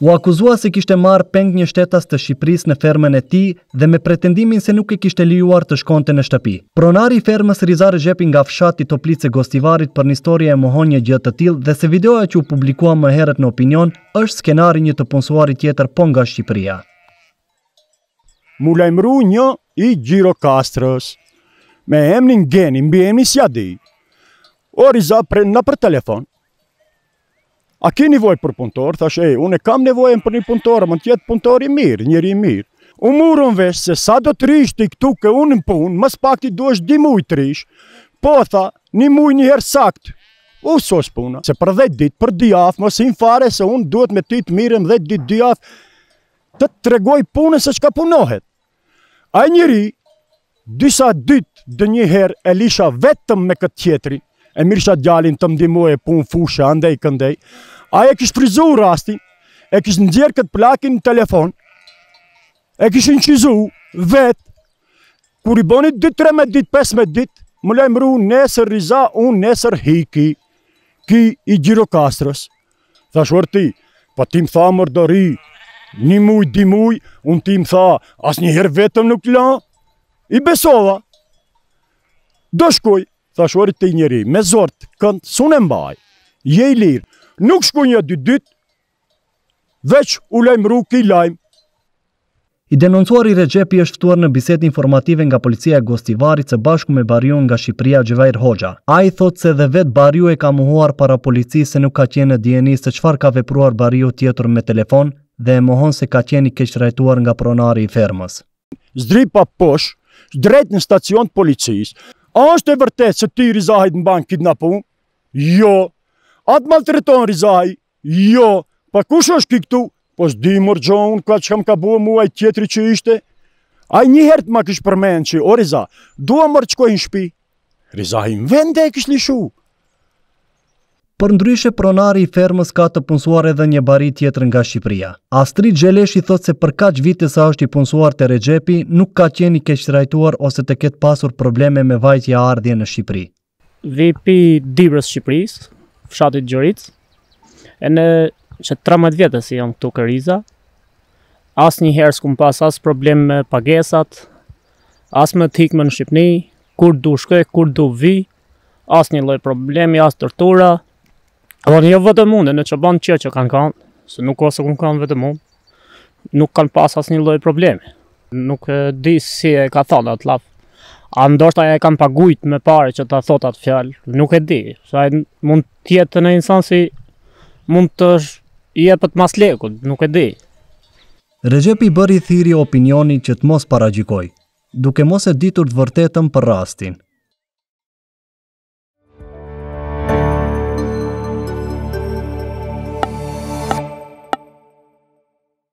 U akuzua se kishte marë peng një shtetas të Shqipëris në fermën e ti dhe me pretendimin se nuk e kishte liuar të shkonte në shtëpi. Pronari i fermës Rizar Gjepi nga fshati toplice Gostivarit për një historie e mohon një gjëtë të tilë dhe se videoja që u publikua më herët në opinion është skenari një të punsuari tjetër po nga Shqipëria. Mulajmru një i Gjiro Kastrës, me emnin Geni, mbi emni si adi. O Rizar prej në për telefonë. A ke nevojë për punëtor? Thashë, "Ej, unë kam nevojën për një punëtor, mund të jetë punëtor i mirë, njëri i mirë." U murën vesh se sa do të rish këtu që unë punë, më pak ti duhesh di muj të rish. Po tha, një muj një herë sakt." U sos puna. Se për 10 ditë, për dy javë, mos im fare se unë duhet me ti të mirëm 10 ditë, dy javë të tregoj punën se çka punohet. Ai njëri, disa ditë herë e lisha vetëm me këtë tjetrin e mirësha djalin të mdimoj e pun fushë, andej, këndej. Aja kishë frizu rastin, e kishë ndjerë këtë plakin në telefon, e kishë në qizu vetë, kur i boni 2-3 me ditë, 5 me ditë, më lejë mru nesër Riza, unë nesër Hiki, ki i Gjiro Kastrës. Thashuar ti, pa po ti më tha mërdori, një muj, di muj, unë ti më tha, asë një herë vetëm nuk la, i besova, do shkoj, thashori të njeri, me zortë, këndë, sunë e mbaj, je i lirë, nuk shku një dy dytë, veç u lejmë rukë, i lajmë. I denoncuari Regjepi është ftuar në biset informative nga policia e Gostivari së bashku me barion nga Shqipria Gjevajr Hoxha. A i thot se dhe vetë bariu e ka muhuar para polici se nuk ka qenë në djeni se qfar ka vepruar bariu tjetër me telefon dhe e mohon se ka qeni keqrajtuar nga pronari i fermës. Zdri pa posh, drejt në stacion policis, A është e vërtet se ti Rizahit në banë kidnapu? Jo. A të maltreton Rizahit? Jo. Pa kush është ki këtu? Po s'di mërë gjohën, ka që kam ka bua mua i tjetri që ishte. A një herë të ma kësh përmenë që, o Rizahit, dua mërë qkojnë shpi. Rizahit në vende e kësh Rizahit lishu. Për ndryshe pronari i fermës ka të punsuar edhe një bari tjetër nga Shqipëria. Astri Gjeleshi thot se për kaq vite sa është i punsuar të regjepi, nuk ka qeni trajtuar ose të ketë pasur probleme me vajtja ardhje në Shqipëri. Vipi dibrës Shqipërisë, fshatit Gjëric, e në që 13 vjetës si jam këtu këriza, asë një herës s'kum pas as problem me pagesat, as me t'hikme në Shqipëni, kur du shkoj, kur du vi, asë një loj problemi, as tërtura, Dhe një jo vetëm unë, në që banë që që kanë kanë, se nuk ose kënë kanë vetëm unë, nuk kanë pas asë një problemi. Nuk e, di si e ka thonë atë lapë. A ndoshta e kanë pagujt me pare që ta thot atë fjalë, nuk e di. Sa e mund tjetë në insan mund të jepët mas lekut, nuk e di. Rexhepi bëri thiri opinioni që të mos paragjikoj, duke mos e ditur të vërtetën për rastin.